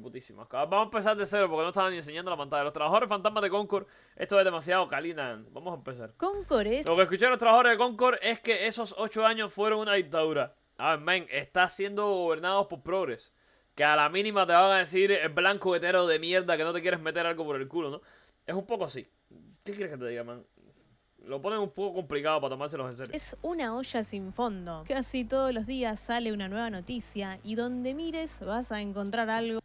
Putísima. Vamos a empezar de cero porque no estaban ni enseñando la pantalla. Los trabajadores fantasmas de Concord, esto es demasiado calinan. Vamos a empezar. Concord es. Lo que escuché los trabajadores de Concord es que esos ocho años fueron una dictadura. A ver, men, está siendo gobernados por progres. Que a la mínima te van a decir el blanco hetero de mierda que no te quieres meter algo por el culo, ¿no? Es un poco así. ¿Qué quieres que te diga, man? lo ponen un poco complicado para tomarse en serio. Es una olla sin fondo. Casi todos los días sale una nueva noticia y donde mires vas a encontrar algo.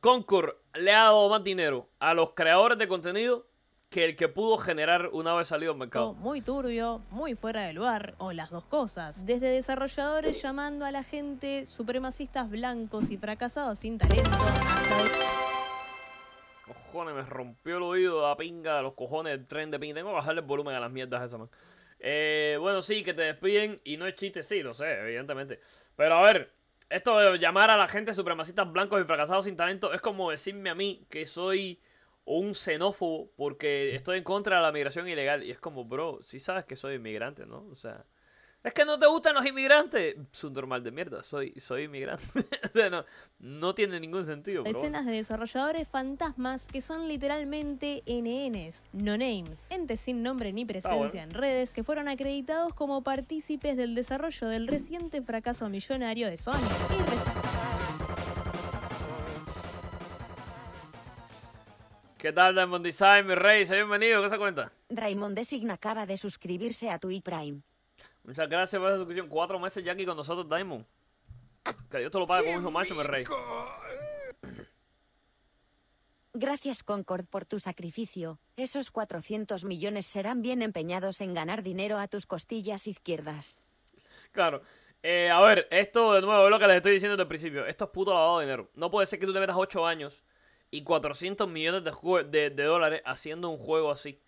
Concur le ha dado más dinero a los creadores de contenido que el que pudo generar una vez salido al mercado. Oh, muy turbio, muy fuera de lugar, o las dos cosas. Desde desarrolladores llamando a la gente supremacistas blancos y fracasados sin talento Cojones, me rompió el oído la pinga de los cojones del tren de pinga. Tengo que bajarle el volumen a las mierdas esa man. Eh, bueno, sí, que te despiden y no es chiste, sí, lo sé, evidentemente. Pero a ver, esto de llamar a la gente supremacistas blancos y fracasados sin talento es como decirme a mí que soy un xenófobo porque estoy en contra de la migración ilegal. Y es como, bro, sí sabes que soy inmigrante, ¿no? O sea... Es que no te gustan los inmigrantes. Es un normal de mierda, soy, soy inmigrante. no, no, tiene ningún sentido. Escenas de desarrolladores fantasmas que son literalmente NNs, no names, entes sin nombre ni presencia en redes que fueron acreditados como partícipes del desarrollo del reciente fracaso millonario de Sony. ¿Qué tal, Diamond Design, mi rey? Soy bienvenido, ¿qué se cuenta? Raymond Design acaba de suscribirse a tu Prime. Muchas gracias por esa suscripción. Cuatro meses ya aquí con nosotros, Daimon Que Dios te lo pague con hijo macho, mi rey. Gracias Concord por tu sacrificio. Esos 400 millones serán bien empeñados en ganar dinero a tus costillas izquierdas. Claro. Eh, a ver, esto de nuevo es lo que les estoy diciendo desde el principio. Esto es puto lavado de dinero. No puede ser que tú te metas 8 años y 400 millones de, de dólares haciendo un juego así.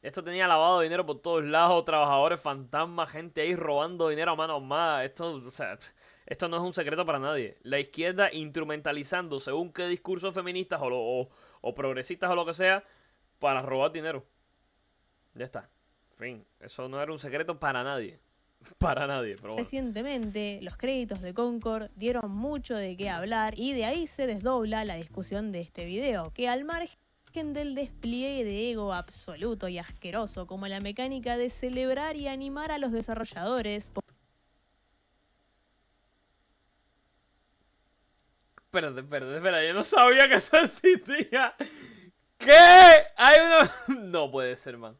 Esto tenía lavado de dinero por todos lados, trabajadores fantasmas, gente ahí robando dinero a manos más Esto, o sea, esto no es un secreto para nadie. La izquierda instrumentalizando según qué discursos feministas o, o, progresistas o lo que sea para robar dinero. Ya está. Fin. Eso no era un secreto para nadie. Para nadie, pero Recientemente, los créditos de Concord dieron mucho de qué hablar y de ahí se desdobla la discusión de este video, que al margen del despliegue de ego absoluto y asqueroso como la mecánica de celebrar y animar a los desarrolladores. Espérate, espérate, espérate, yo no sabía que eso existía. ¿Qué? Hay No puede ser, man.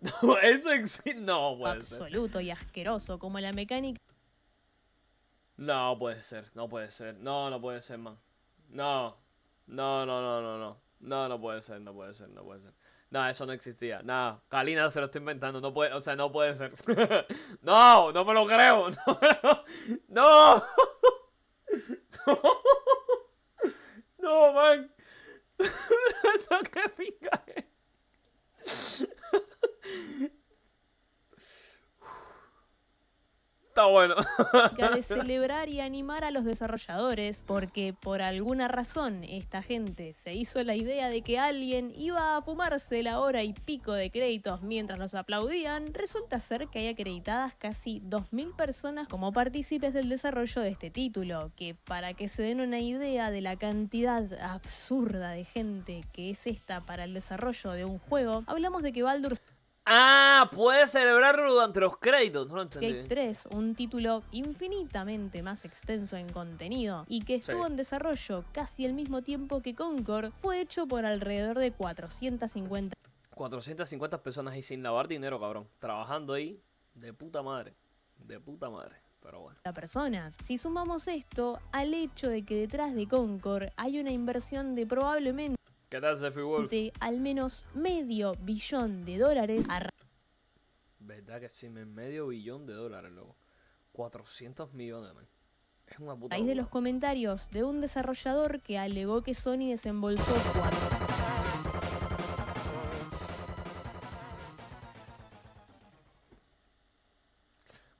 eso existe. No puede absoluto ser. Absoluto y asqueroso como la mecánica. No puede ser, no puede ser. No, no puede ser, man. No. No, no, no, no, no. No, no puede ser, no puede ser, no puede ser. No, eso no existía. no, Kalina se lo está inventando. No puede, o sea, no puede ser. no, no me lo creo. No. No. no. man. no, qué pinga Está bueno. Que celebrar y animar a los desarrolladores, porque por alguna razón esta gente se hizo la idea de que alguien iba a fumarse la hora y pico de créditos mientras nos aplaudían. Resulta ser que hay acreditadas casi 2.000 personas como partícipes del desarrollo de este título, que para que se den una idea de la cantidad absurda de gente que es esta para el desarrollo de un juego, hablamos de que Baldur... Ah, ¿Puede celebrar celebrarlo ante los créditos. No lo entendí. 3, un título infinitamente más extenso en contenido y que estuvo en desarrollo casi el mismo tiempo que Concord, fue hecho por alrededor de 450. 450 personas y sin lavar dinero, cabrón. Trabajando ahí de puta madre. De puta madre. Pero bueno. personas. Si sumamos esto al hecho de que detrás de Concord hay una inversión de probablemente Wolf. De al menos medio billón de dólares. ¿Verdad que sí? Medio billón de dólares, loco. 400 millones, man. Es una puta. Ahí de los comentarios de un desarrollador que alegó que Sony desembolsó 4.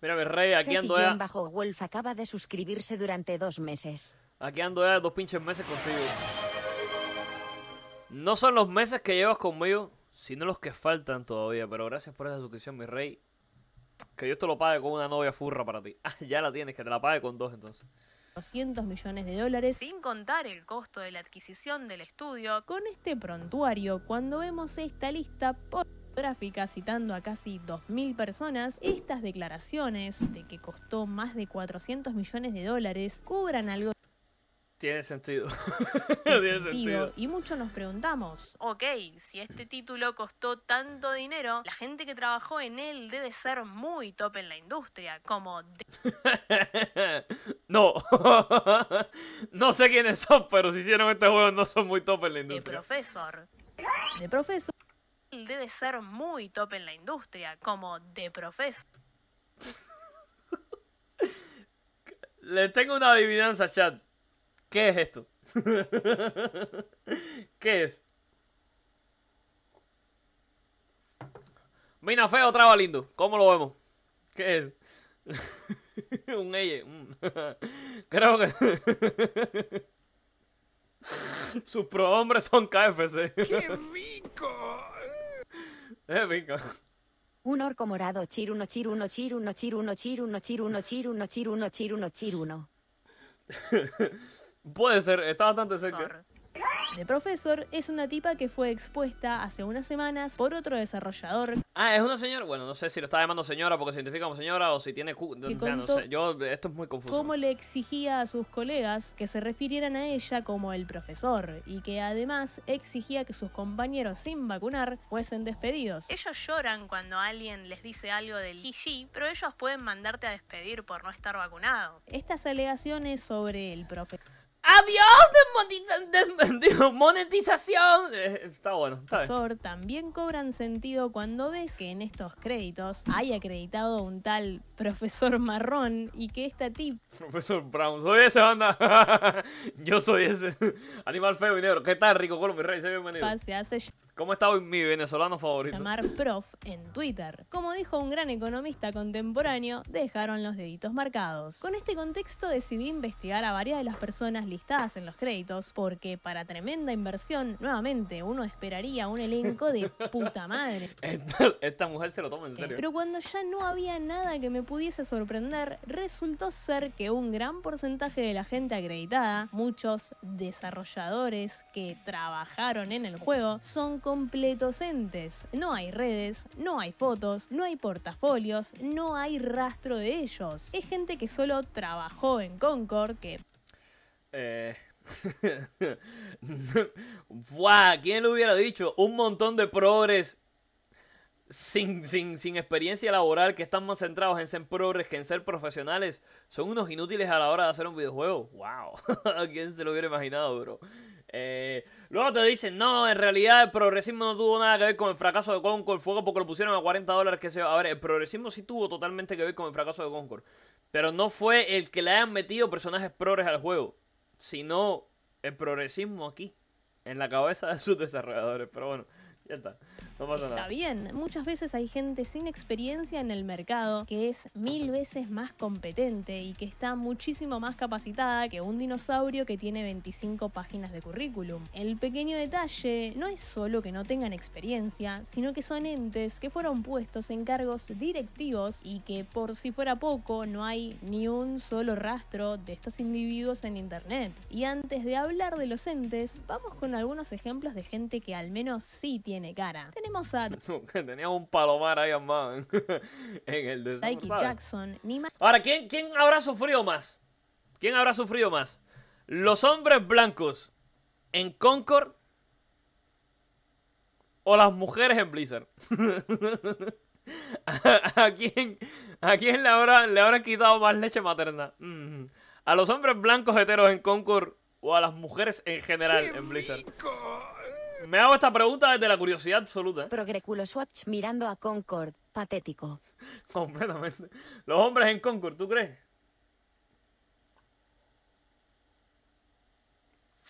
Mira, ver, rey, aquí ando ya. Eh. bajo Wolf acaba de suscribirse durante dos meses. Aquí ando ya eh, dos pinches meses contigo. No son los meses que llevas conmigo, sino los que faltan todavía. Pero gracias por esa suscripción, mi rey. Que Dios te lo pague con una novia furra para ti. Ah, ya la tienes, que te la pague con dos entonces. 200 millones de dólares, sin contar el costo de la adquisición del estudio. Con este prontuario, cuando vemos esta lista gráfica citando a casi 2.000 personas, estas declaraciones de que costó más de 400 millones de dólares cubran algo tiene sentido. Tiene Y muchos nos preguntamos, ok, si este título costó tanto dinero, la gente que trabajó en él debe ser muy top en la industria, como... De... no. no sé quiénes son, pero si hicieron este juego no son muy top en la industria. De profesor. De profesor. Debe ser muy top en la industria, como de profesor. Le tengo una adivinanza, chat. ¿Qué es esto? ¿Qué es? Mina feo, traba lindo. ¿Cómo lo vemos? ¿Qué es? un EYE. Creo que. Sus prohombres son KFC. ¡Qué rico! Es rico. Un orco morado, chiruno, chiruno, chiruno, chiruno, chiruno, chiruno, chiruno, chiruno, chiruno, chiruno. Puede ser, está bastante cerca. El profesor es una tipa que fue expuesta hace unas semanas por otro desarrollador. Ah, es una señora. Bueno, no sé si lo está llamando señora porque se identifica como señora o si tiene. no sé. Yo, esto es muy confuso. Cómo le exigía a sus colegas que se refirieran a ella como el profesor y que además exigía que sus compañeros sin vacunar fuesen despedidos. Ellos lloran cuando alguien les dice algo del GG, pero ellos pueden mandarte a despedir por no estar vacunado. Estas alegaciones sobre el profesor. ¡Adiós! desmonetización! monetización. Eh, está bueno. Está también cobran sentido cuando ves que en estos créditos hay acreditado un tal profesor marrón y que esta tip. Profesor Brown, soy ese banda. Yo soy ese. Animal feo y negro. ¿Qué tal, rico? color, rey, se bienvenido. se hace ¿Cómo está mi venezolano favorito? Llamar prof en Twitter. Como dijo un gran economista contemporáneo, dejaron los deditos marcados. Con este contexto decidí investigar a varias de las personas listadas en los créditos, porque para tremenda inversión, nuevamente, uno esperaría un elenco de puta madre. Esta, mujer se lo toma en eh, serio. pero cuando ya no había nada que me pudiese sorprender, resultó ser que un gran porcentaje de la gente acreditada, muchos desarrolladores que trabajaron en el juego, son entes No hay redes, no hay fotos, no hay portafolios, no hay rastro de ellos. Es gente que solo trabajó en Concord, que... Eh... ¿quién lo hubiera dicho? Un montón de progres sin, sin, sin, experiencia laboral que están más centrados en ser progres que en ser profesionales son unos inútiles a la hora de hacer un videojuego. ¡Wow! ¿Quién se lo hubiera imaginado, bro? Eh, luego te dicen, no, en realidad el progresismo no tuvo nada que ver con el fracaso de Concord, fuego porque lo pusieron a 40 dólares que se... A ver, el progresismo sí tuvo totalmente que ver con el fracaso de Concord, pero no fue el que le hayan metido personajes progres al juego, sino el progresismo aquí, en la cabeza de sus desarrolladores, pero bueno, ya está. Está bien. Muchas veces hay gente sin experiencia en el mercado que es mil veces más competente y que está muchísimo más capacitada que un dinosaurio que tiene 25 páginas de currículum. El pequeño detalle no es solo que no tengan experiencia, sino que son entes que fueron puestos en cargos directivos y que por si fuera poco no hay ni un solo rastro de estos individuos en internet. Y antes de hablar de los entes, vamos con algunos ejemplos de gente que al menos sí tiene cara. tenemos a. un palomar ahí armado en el de Jackson. Ahora, ¿quién, habrá sufrido más? ¿Quién habrá sufrido más? ¿Los hombres blancos en Concord o las mujeres en Blizzard? ¿A, quién, ¿A, quién, le habrá, habrán quitado más leche materna? Mm. ¿A los hombres blancos heteros en Concord o a las mujeres en general en Blizzard? Me hago esta pregunta desde la curiosidad absoluta. ¿eh? pero Progreculo Swatch mirando a Concord. Patético. Completamente. Los hombres en Concord, ¿tú crees?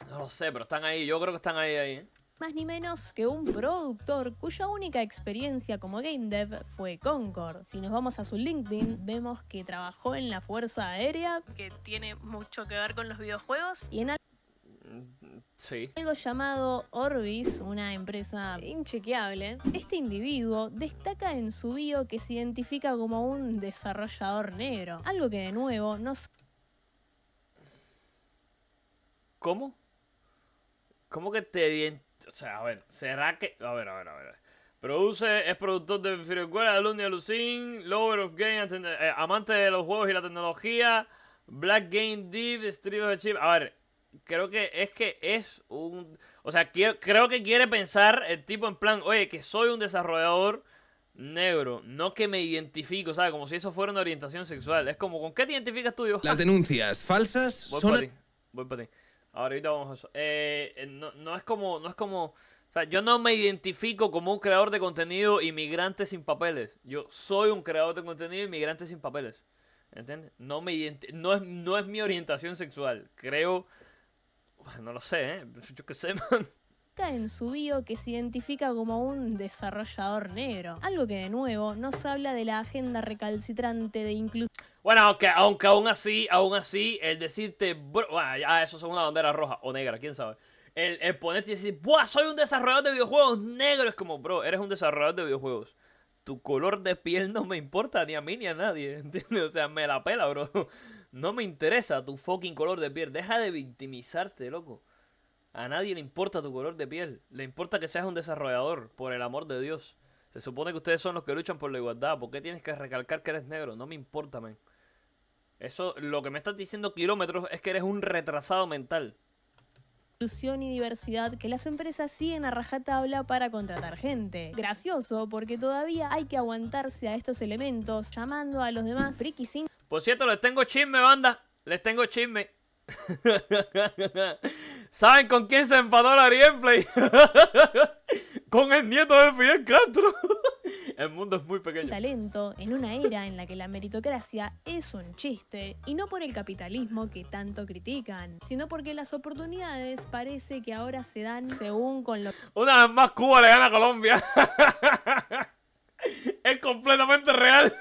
No lo sé, pero están ahí. Yo creo que están ahí, ahí. ¿eh? Más ni menos que un productor cuya única experiencia como game dev fue Concord. Si nos vamos a su LinkedIn, vemos que trabajó en la Fuerza Aérea, que tiene mucho que ver con los videojuegos, y en Sí. Algo llamado Orbis, una empresa inchequeable. Este individuo destaca en su bio que se identifica como un desarrollador negro. Algo que de nuevo no... ¿Cómo? ¿Cómo que te... O sea, a ver, ¿será que...? A ver, a ver, a ver. Produce, es productor de Fireware, alumni Lucin, Lover of Game, eh, amante de los juegos y la tecnología, Black Game Deep, Street of Chip. A ver, creo que es que es un... O sea, creo que quiere pensar el tipo en plan, oye, que soy un desarrollador negro, no que me identifico, ¿sabes? Como si eso fuera una orientación sexual. Es como, ¿con qué te identificas tú? Las denuncias falsas voy son... Para ti, voy para ti. Ahorita vamos a eso. Eh, eh, no, es como... No es como o sea, yo no me identifico como un creador de contenido inmigrante sin papeles. Yo soy un creador de contenido inmigrante sin papeles. ¿Entiendes? No, me no, es, no es mi orientación sexual. Creo No lo sé, ¿eh? Yo qué sé, man en su bio que se identifica como un desarrollador negro. Algo que de nuevo nos habla de la agenda recalcitrante de incluso... Bueno, aunque, aunque aún así, aún así, el decirte, bro, bueno, ya eso es una bandera roja o negra, quién sabe. El, el ponerte y decir, ¡buah! Soy un desarrollador de videojuegos negro. Es como, bro, eres un desarrollador de videojuegos. Tu color de piel no me importa ni a mí ni a nadie, ¿entiendes? O sea, me la pela, bro. No me interesa tu fucking color de piel. Deja de victimizarte, loco. A nadie le importa tu color de piel. Le importa que seas un desarrollador, por el amor de Dios. Se supone que ustedes son los que luchan por la igualdad. ¿Por qué tienes que recalcar que eres negro? No me importa, man. Eso, lo que me estás diciendo kilómetros es que eres un retrasado mental. Inclusión y diversidad que las empresas siguen a rajatabla para contratar gente. Gracioso porque todavía hay que aguantarse a estos elementos llamando a los demás frikisín... Por cierto, les tengo chisme, banda. Les tengo chisme. ¿Saben con quién se enfadó la gameplay? con el nieto de Fidel Castro. el mundo es muy pequeño. Talento en una era en la que la meritocracia es un chiste, y no por el capitalismo que tanto critican, sino porque las oportunidades parece que ahora se dan según con lo... Una vez más Cuba le gana a Colombia. es completamente real.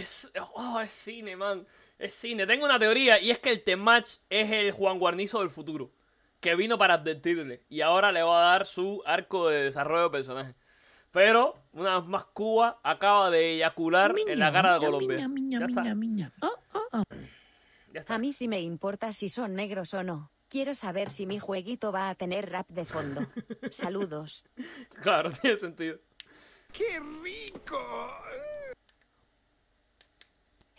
Es, oh, cine, man. Es cine. Tengo una teoría y es que el Tematch es el Juan Guarnizo del futuro. Que vino para advertirle. Y ahora le va a dar su arco de desarrollo de personaje. Pero, una vez más, Cuba acaba de eyacular en la cara de Colombia. ya, A mí sí me importa si son negros o no. Quiero saber si mi jueguito va a tener rap de fondo. Saludos. Claro, tiene sentido. ¡Qué rico!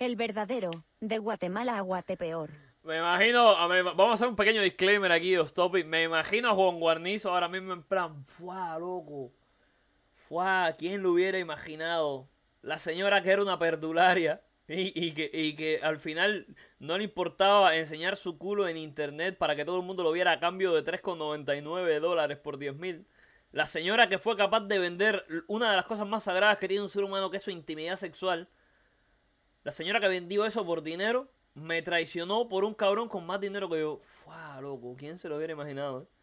El verdadero, de Guatemala a Guatepeor. Me imagino, vamos a hacer un pequeño disclaimer aquí, dos Me imagino a Juan Guarnizo ahora mismo en plan, ¡Fua, loco! ¡Fua, ¿Quién lo hubiera imaginado? La señora que era una perdularia y, que, y que al final no le importaba enseñar su culo en internet para que todo el mundo lo viera a cambio de 3,99 dólares por 10.000. mil. La señora que fue capaz de vender una de las cosas más sagradas que tiene un ser humano, que es su intimidad sexual la señora que vendió eso por dinero me traicionó por un cabrón con más dinero que yo. Fua, loco, ¿quién se lo hubiera imaginado? Eh?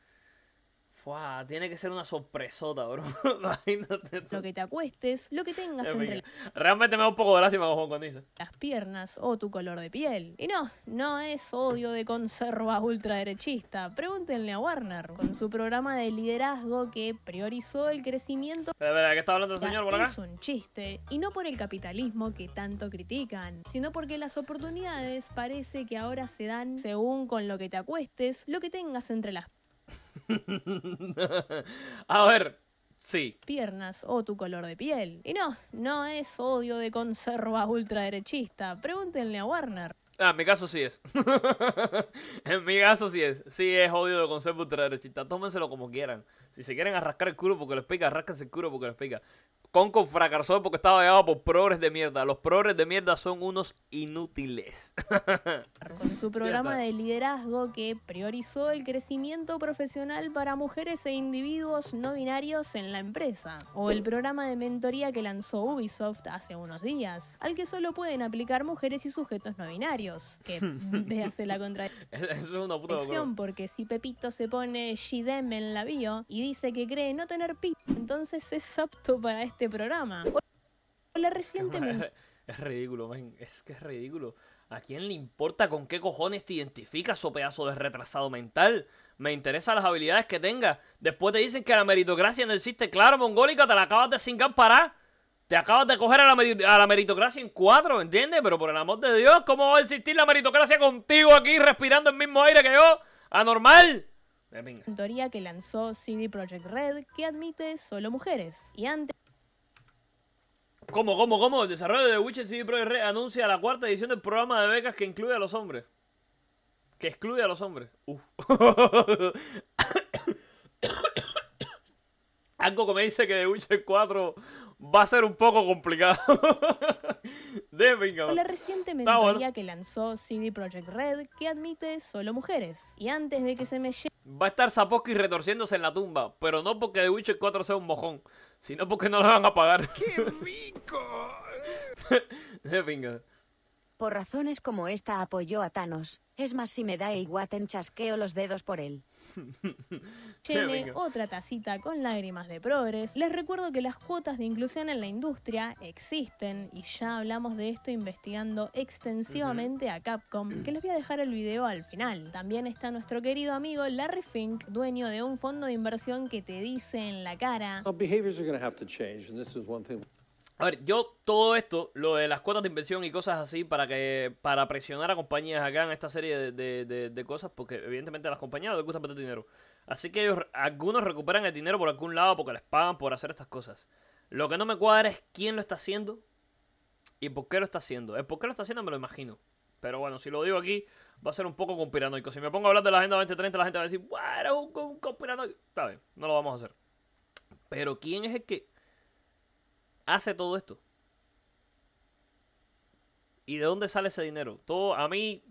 Fua, tiene que ser una sorpresota, bro. Imagínate. Lo que te acuestes, lo que tengas las entre Realmente me da un poco de lástima cuando dice. Las piernas o tu color de piel. Y no, no es odio de conserva ultraderechista. Pregúntenle a Warner con su programa de liderazgo que priorizó el crecimiento. ¿qué está hablando el señor Es un chiste. Y no por el capitalismo que tanto critican, sino porque las oportunidades parece que ahora se dan según con lo que te acuestes, lo que tengas entre las a ver, sí. Piernas o tu color de piel. Y no, no es odio de conserva ultraderechista. Pregúntenle a Warner. Ah, en mi caso sí es. en mi caso sí es. Sí es odio de conserva ultraderechista. Tómenselo como quieran. Si se quieren arrascar el culo porque les pica, Arrascanse el culo porque les pica. Conco fracasó porque estaba llevado por progres de mierda. Los progres de mierda son unos inútiles. Con su programa de liderazgo que priorizó el crecimiento profesional para mujeres e individuos no binarios en la empresa. O el programa de mentoría que lanzó Ubisoft hace unos días, al que solo pueden aplicar mujeres y sujetos no binarios. Que véase la contradicción, porque si Pepito se pone Shidem en la bio y dice que cree no tener pito, entonces es apto para este este programa. Hola, recientemente. Es ridículo, Es que es ridículo. ¿A quién le importa con qué cojones te identifica o oh pedazo de retrasado mental? Me interesan las habilidades que tenga Después te dicen que la meritocracia no existe. Claro, mongólica, te la acabas de cingar Te acabas de coger a la, meritocracia en cuatro, ¿entiendes? Pero por el amor de Dios, ¿cómo va a existir la meritocracia contigo aquí respirando el mismo aire que yo? ¡Anormal! teoría que lanzó CD project Red que admite solo mujeres. Y antes. ¿Cómo, cómo, cómo? El desarrollo de Witcher CD Projekt Red anuncia la cuarta edición del programa de becas que incluye a los hombres. Que excluye a los hombres. Uf. Algo que me dice que The Witcher 4 va a ser un poco complicado. venga. La reciente mentoría que lanzó CD Projekt Red que admite solo mujeres. Y antes de que se me llegue... Va a estar y retorciéndose en la tumba, pero no porque The Witcher 4 sea un mojón. Si no, porque no lo van a pagar. ¡Qué rico! venga. Por razones como esta apoyó a Thanos. Es más, si me da el guaten chasqueo los dedos por él. Chene, otra tacita con lágrimas de progres. Les recuerdo que las cuotas de inclusión en la industria existen y ya hablamos de esto investigando extensivamente a Capcom, que les voy a dejar el video al final. También está nuestro querido amigo Larry Fink, dueño de un fondo de inversión que te dice en la cara. A ver, yo todo esto, lo de las cuotas de inversión y cosas así, para que para presionar a compañías acá en esta serie de, de, cosas, porque evidentemente a las compañías les gusta meter dinero. Así que ellos, algunos recuperan el dinero por algún lado porque les pagan por hacer estas cosas. Lo que no me cuadra es quién lo está haciendo y por qué lo está haciendo. El por qué lo está haciendo me lo imagino. Pero bueno, si lo digo aquí, va a ser un poco conspiranoico. Si me pongo a hablar de la Agenda 2030, la gente va a decir, bueno, era un conspiranoico. Está bien, no lo vamos a hacer. Pero quién es el que hace todo esto? ¿Y de dónde sale ese dinero? Todo, a mí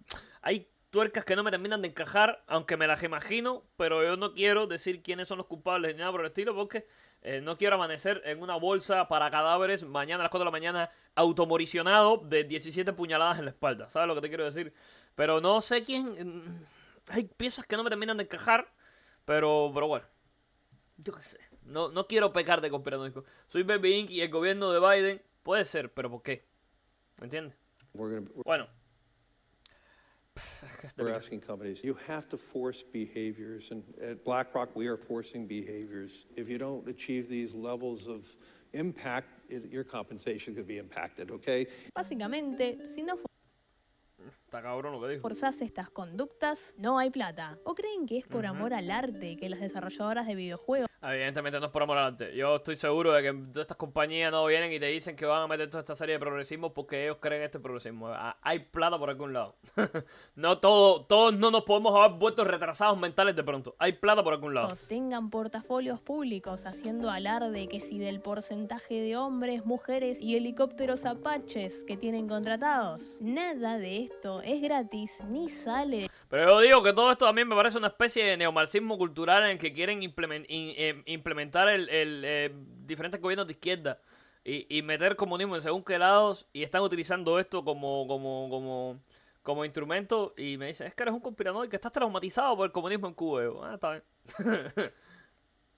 hay tuercas que no me terminan de encajar, aunque me las imagino, pero yo no quiero decir quiénes son los culpables ni nada por el estilo, porque eh, no quiero amanecer en una bolsa para cadáveres mañana a las 4 de la mañana, automoricionado de 17 puñaladas en la espalda. ¿Sabes lo que te quiero decir? Pero no sé quién. Mm, hay piezas que no me terminan de encajar, pero, pero bueno. Yo qué sé. No, no quiero pecar de conspiranoico. Soy Baby Inc. y el gobierno de Biden puede ser, pero ¿por qué? ¿Me entiendes? Bueno. We're asking companies, you have to force behaviors. And at BlackRock, we are forcing behaviors. If you don't achieve these levels of impact, it, your compensation could be impacted, okay? Básicamente, si no Está cabrón lo que dijo. Forzas estas conductas, no hay plata. ¿O creen que es por amor al arte que las desarrolladoras de videojuegos Evidentemente no es por amor al Yo estoy seguro de que todas estas compañías no vienen y te dicen que van a meter toda esta serie de progresismo porque ellos creen este progresismo. Ah, hay plata por algún lado. no todo, todos no nos podemos haber vuelto retrasados mentales de pronto. Hay plata por algún lado. Tengan portafolios públicos haciendo alarde que si del porcentaje de hombres, mujeres y helicópteros apaches que tienen contratados. Nada de esto es gratis ni sale. Pero yo digo que todo esto también me parece una especie de neomarxismo cultural en el que quieren implementar eh, implementar el, eh, diferentes gobiernos de izquierda y, meter comunismo en según qué lados y están utilizando esto como, como, instrumento y me dicen, es que eres un y conspirador que estás traumatizado por el comunismo en Cuba. ah, está bien.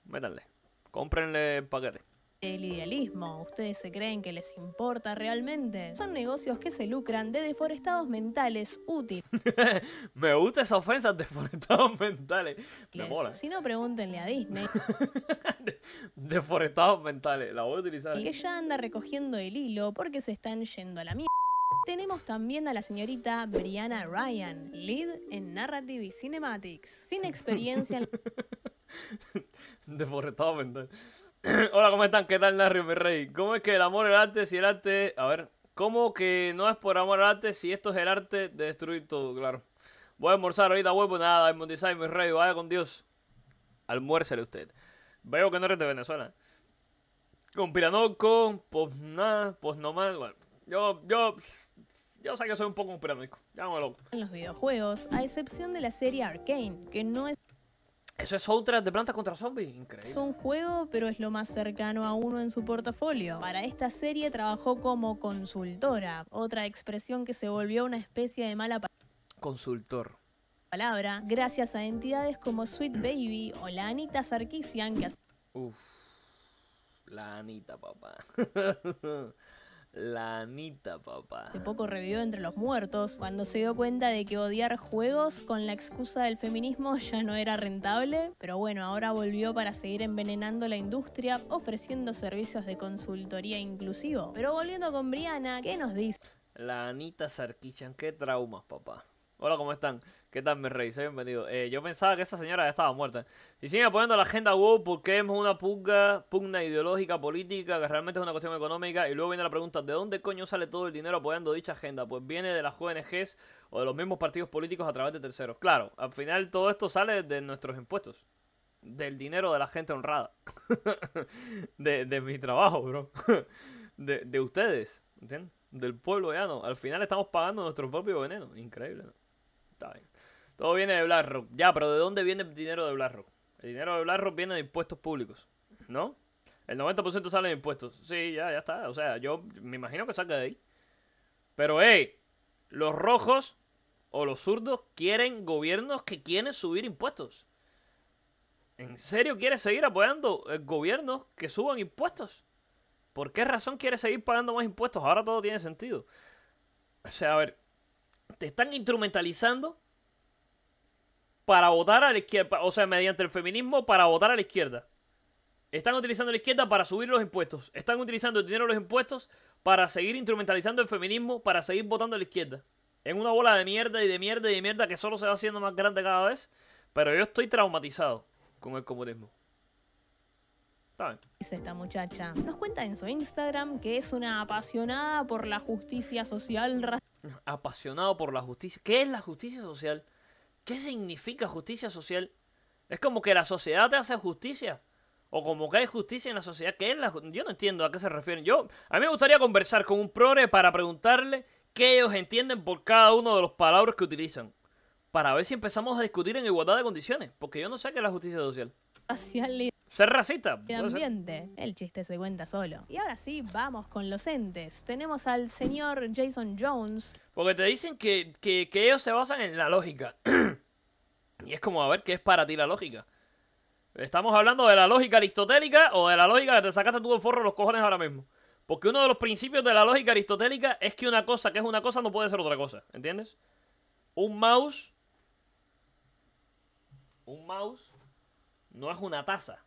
Métanle, cómprenle paquetes. paquete el idealismo. ¿Ustedes se creen que les importa realmente? Son negocios que se lucran de deforestados mentales útiles. Me gusta esa ofensa, deforestados mentales. Si no, pregúntenle a Disney. deforestados mentales, la voy a utilizar. que ya anda recogiendo el hilo porque se están yendo a la mierda. Tenemos también a la señorita Brianna Ryan, lead en Narrative y Cinematics, sin experiencia en... Deforestados mental. Hola, ¿cómo están? ¿Qué tal, Narrio, mi rey? ¿Cómo es que el amor el arte si el arte... A ver, ¿cómo que no es por amor al arte si esto es el arte de destruir todo? Claro. Voy a almorzar ahorita, huevo, nada, Diamond mi rey, vaya con Dios. Almuércele usted. Veo que no eres de Venezuela. Con Piranoco, pues nada, pues nomás, bueno, yo, yo, yo sé que soy un poco un piranoico, llámalo. En los videojuegos, a excepción de la serie Arcane que no es... Eso es Outlast de plantas contra zombies, increíble. Es un juego, pero es lo más cercano a uno en su portafolio. Para esta serie trabajó como consultora, otra expresión que se volvió una especie de mala palabra. Consultor. Palabra, gracias a entidades como Sweet Baby o la Anita Sarkisian que hace... Uf, la Anita, papá. La Anita, papá. De poco revivió entre los muertos cuando se dio cuenta de que odiar juegos con la excusa del feminismo ya no era rentable, pero bueno, ahora volvió para seguir envenenando la industria ofreciendo servicios de consultoría inclusivo. Pero volviendo con Briana, ¿qué nos dice? La Anita Sarquichan, qué traumas, papá. Hola, ¿cómo están? ¿Qué tal, mi rey? Soy bienvenido. Eh, yo pensaba que esa señora ya estaba muerta. Y sigue apoyando la agenda wow porque es una pugna, pugna ideológica, política, que realmente es una cuestión económica. Y luego viene la pregunta, ¿de dónde coño sale todo el dinero apoyando dicha agenda? Pues viene de las ONGs o de los mismos partidos políticos a través de terceros. Claro, al final todo esto sale de nuestros impuestos del dinero de la gente honrada. de, de, mi trabajo, bro. de, de ustedes, ¿entiendes? Del pueblo llano. Al final estamos pagando nuestro propio veneno. Increíble, ¿no? Todo viene de BlackRock. Ya, pero ¿de dónde viene el dinero de BlackRock? El dinero de BlackRock viene de impuestos públicos, ¿no? El 90% sale de impuestos. Sí, ya, ya está. O sea, yo me imagino que saca de ahí. Pero, hey, los rojos o los zurdos quieren gobiernos que quieren subir impuestos. ¿En serio quieres seguir apoyando eh, gobiernos que suban impuestos? ¿Por qué razón quieres seguir pagando más impuestos? Ahora todo tiene sentido. O sea, a ver, te están instrumentalizando para votar a la izquierda, o sea, mediante el feminismo para votar a la izquierda. Están utilizando la izquierda para subir los impuestos. Están utilizando el dinero de los impuestos para seguir instrumentalizando el feminismo, para seguir votando a la izquierda. En una bola de mierda y de mierda y de mierda que solo se va haciendo más grande cada vez. Pero yo estoy traumatizado con el comunismo. ¿Está Dice esta muchacha. Nos cuenta en su Instagram que es una apasionada por la justicia social apasionado por la justicia. ¿Qué es la justicia social? ¿Qué significa justicia social? Es como que la sociedad te hace justicia. O como que hay justicia en la sociedad. ¿Qué es la Yo no entiendo a qué se refieren. Yo, a mí me gustaría conversar con un prore para preguntarle qué ellos entienden por cada uno de los palabras que utilizan. Para ver si empezamos a discutir en igualdad de condiciones. Porque yo no sé qué es la justicia social ser racista. El chiste se cuenta solo. Y ahora sí, vamos con los entes. Tenemos al señor Jason Jones. Porque te dicen que, ellos se basan en la lógica. y es como a ver qué es para ti la lógica. ¿Estamos hablando de la lógica aristotélica o de la lógica que te sacaste tú del forro los cojones ahora mismo? Porque uno de los principios de la lógica aristotélica es que una cosa que es una cosa no puede ser otra cosa. ¿Entiendes? Un mouse. Un mouse no es una taza.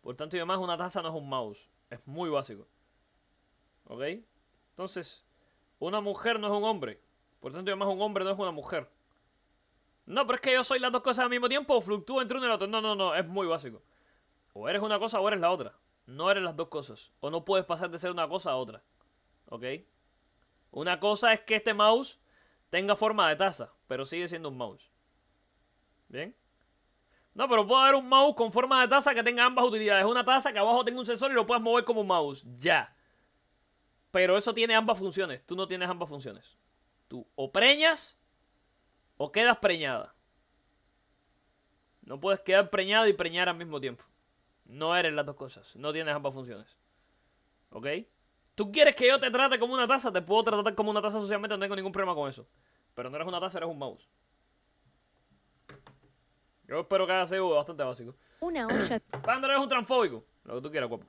Por tanto, y además, una taza no es un mouse. Es muy básico. ¿Ok? Entonces, una mujer no es un hombre. Por tanto, yo además, un hombre no es una mujer. No, pero es que yo soy las dos cosas al mismo tiempo o fluctúo entre uno y el otro No, no, no, es muy básico. O eres una cosa o eres la otra. No eres las dos cosas. O no puedes pasar de ser una cosa a otra. ¿Ok? Una cosa es que este mouse tenga forma de taza, pero sigue siendo un mouse. ¿Bien? No, pero puedo haber un mouse con forma de taza que tenga ambas utilidades. Una taza que abajo tenga un sensor y lo puedes mover como un mouse. Ya. Pero eso tiene ambas funciones. Tú no tienes ambas funciones. Tú o preñas o quedas preñada. No puedes quedar preñado y preñar al mismo tiempo. No eres las dos cosas. No tienes ambas funciones. ¿Ok? Tú quieres que yo te trate como una taza. Te puedo tratar como una taza socialmente. No tengo ningún problema con eso. Pero no eres una taza, eres un mouse. Yo espero que haga juego bastante básico. Una olla. Pandora es un transfóbico. Lo que tú quieras, guapo.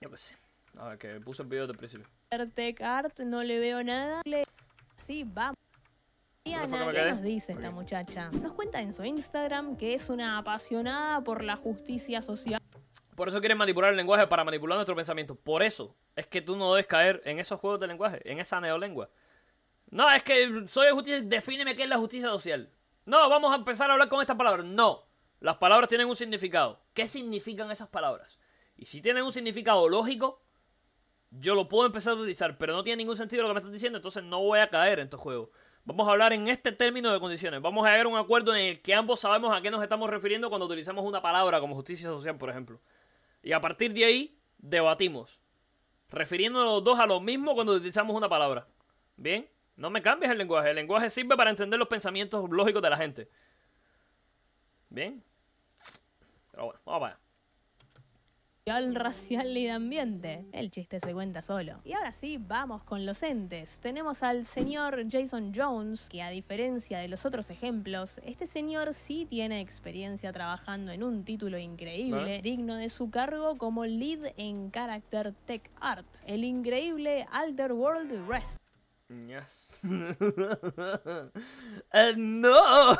Yo pues sé. A ver, que puse el video desde el principio. no le veo nada. Sí, vamos. Diana, ¿qué nos dice esta muchacha? Nos cuenta en su Instagram que es una apasionada por la justicia social. Por eso quieren manipular el lenguaje, para manipular nuestro pensamiento. Por eso es que tú no debes caer en esos juegos de lenguaje, en esa neolengua. No, es que soy de justicia, defíneme qué es la justicia social. No, vamos a empezar a hablar con estas palabras. No, las palabras tienen un significado. ¿Qué significan esas palabras? Y si tienen un significado lógico, yo lo puedo empezar a utilizar, pero no tiene ningún sentido lo que me estás diciendo, entonces no voy a caer en estos juego Vamos a hablar en este término de condiciones. Vamos a llegar un acuerdo en el que ambos sabemos a qué nos estamos refiriendo cuando utilizamos una palabra como justicia social, por ejemplo. Y a partir de ahí, debatimos. Refiriéndonos los dos a lo mismo cuando utilizamos una palabra. ¿Bien? No me cambies el lenguaje. El lenguaje sirve para entender los pensamientos lógicos de la gente. Bien. Pero bueno, vamos para allá racial y de ambiente. El chiste se cuenta solo. Y ahora sí, vamos con los entes. Tenemos al señor Jason Jones, que a diferencia de los otros ejemplos, este señor sí tiene experiencia trabajando en un título increíble, ah. digno de su cargo como lead en Character Tech Art, el increíble Alter World Rest. Eh, no.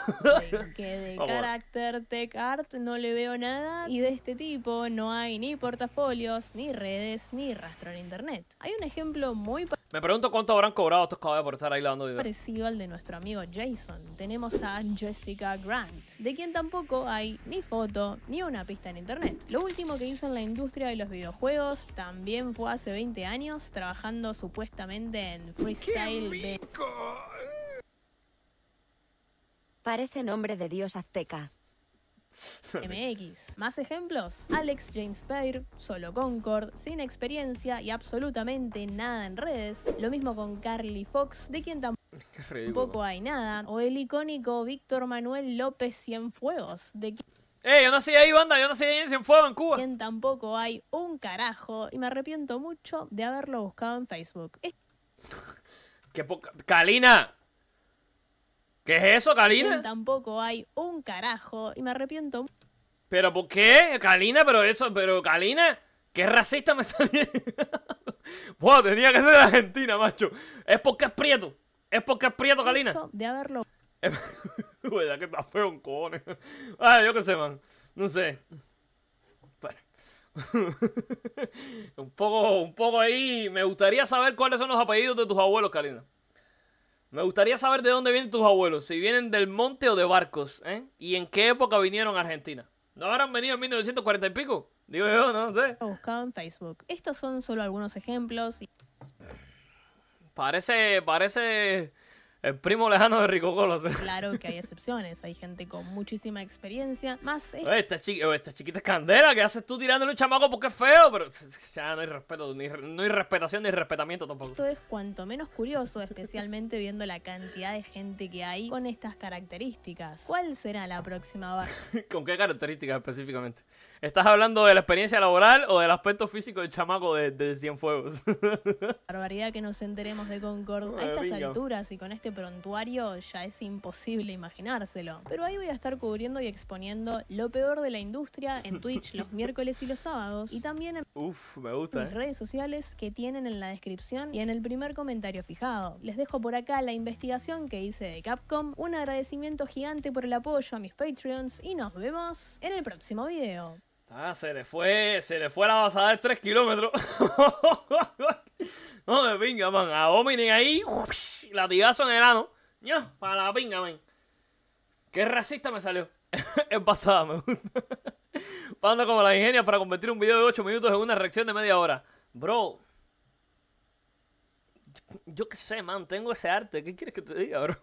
Que de carácter tech art no le veo nada y de este tipo no hay ni portafolios, ni redes, ni rastro en internet. Hay un ejemplo muy me pregunto cuánto habrán cobrado estos caballos por estar ahí lavando Parecido al de nuestro amigo Jason. Tenemos a Jessica Grant, de quien tampoco hay ni foto ni una pista en internet. Lo último que hizo en la industria de los videojuegos también fue hace 20 años, trabajando supuestamente en freestyle Parece nombre de dios azteca. MX. Más ejemplos: Alex James baird solo Concord, sin experiencia y absolutamente nada en redes. Lo mismo con Carly Fox, de quien tampoco. hay nada. O el icónico Víctor Manuel López Cienfuegos, de quien... ¡Eh, yo ahí, banda! ¡Yo en Cuba! tampoco hay un carajo y me arrepiento mucho de haberlo buscado en Facebook. ¡Qué poca... ¿Qué es eso, Kalina? Tampoco hay un carajo y me arrepiento. ¿Pero por qué? Kalina, pero eso, pero Kalina, qué racista me salía. wow, tenía que ser de Argentina, macho. Es porque es prieto. Es porque es prieto, Kalina. De haberlo. que está feo cojones. Ah, yo qué sé, man. No sé. un poco, un poco ahí. Me gustaría saber cuáles son los apellidos de tus abuelos, Kalina. Me gustaría saber de dónde vienen tus abuelos, si vienen del monte o de barcos, ¿eh? Y en qué época vinieron a Argentina. ¿No habrán venido en 1940 y pico? Digo yo, no sé. Buscado en Facebook. Estos son solo algunos ejemplos. Y... Parece, parece el primo lejano de Rico Colos. Claro que hay excepciones, hay gente con muchísima experiencia, más... este esta, chiquita es candela, ¿qué haces tú tirándole un chamaco porque es feo? Pero ya no hay respeto, no hay respetación ni respetamiento tampoco. Esto es cuanto menos curioso, especialmente viendo la cantidad de gente que hay con estas características. ¿Cuál será la próxima base? ¿Con qué características específicamente? ¿Estás hablando de la experiencia laboral o del aspecto físico del chamaco de, de Cienfuegos? Barbaridad que nos enteremos de Concord. A estas alturas y con este prontuario ya es imposible imaginárselo. Pero ahí voy a estar cubriendo y exponiendo lo peor de la industria en Twitch los miércoles y los sábados. Y también en mis eh. redes sociales que tienen en la descripción y en el primer comentario fijado. Les dejo por acá la investigación que hice de Capcom. Un agradecimiento gigante por el apoyo a mis Patreons y nos vemos en el próximo video. Ah, se le fue, se le fue la basada de 3 kilómetros. no de pinga, man. A Ominen ahí, la latigazo en el ano. para la pinga, man. Qué racista me salió. es pasada, me gusta. Pando como la ingenia para convertir un video de 8 minutos en una reacción de media hora. Bro. Yo qué sé, man. Tengo ese arte. ¿Qué quieres que te diga, bro?